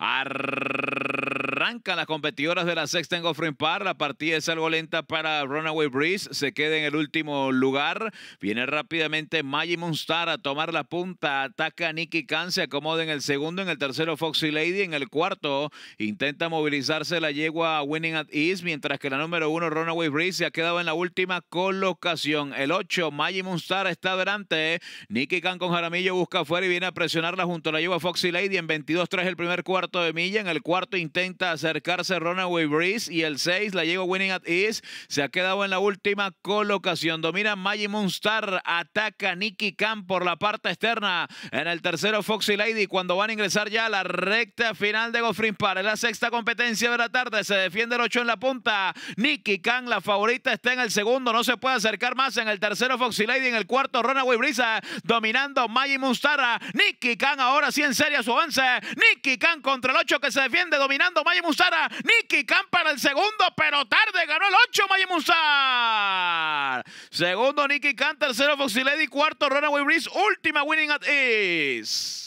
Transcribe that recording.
Arr- las competidoras de la sexta en Goffrin Par. La partida es algo lenta para Runaway Breeze. Se queda en el último lugar. Viene rápidamente Maggie Munstar a tomar la punta. Ataca a Nicky Khan. Se acomoda en el segundo. En el tercero Foxy Lady. En el cuarto intenta movilizarse la yegua Winning at Ease. Mientras que la número uno Runaway Breeze se ha quedado en la última colocación. El ocho Maggie Munstar está delante. Nicky Khan con Jaramillo busca afuera y viene a presionarla junto a la yegua Foxy Lady. En 22-3 el primer cuarto de milla. En el cuarto intenta acercarse Runaway Breeze y el 6 la llegó Winning at Ease. Se ha quedado en la última colocación. Domina Maggie Moonstar, ataca Nikki Khan por la parte externa. En el tercero Foxy Lady cuando van a ingresar ya a la recta final de Goffrin para En la sexta competencia de la tarde se defiende el 8 en la punta. Nikki Khan, la favorita, está en el segundo. No se puede acercar más. En el tercero Foxy Lady, en el cuarto Runaway Breeze dominando Maggie Moonstar. Nikki Khan ahora sí en serio su avance. Nikki Khan contra el 8 que se defiende dominando Maggie a Nicky Khan para el segundo, pero tarde ganó el ocho Maya Segundo Nicky Khan, tercero Foxy Lady, cuarto Runaway Breeze, última winning at is.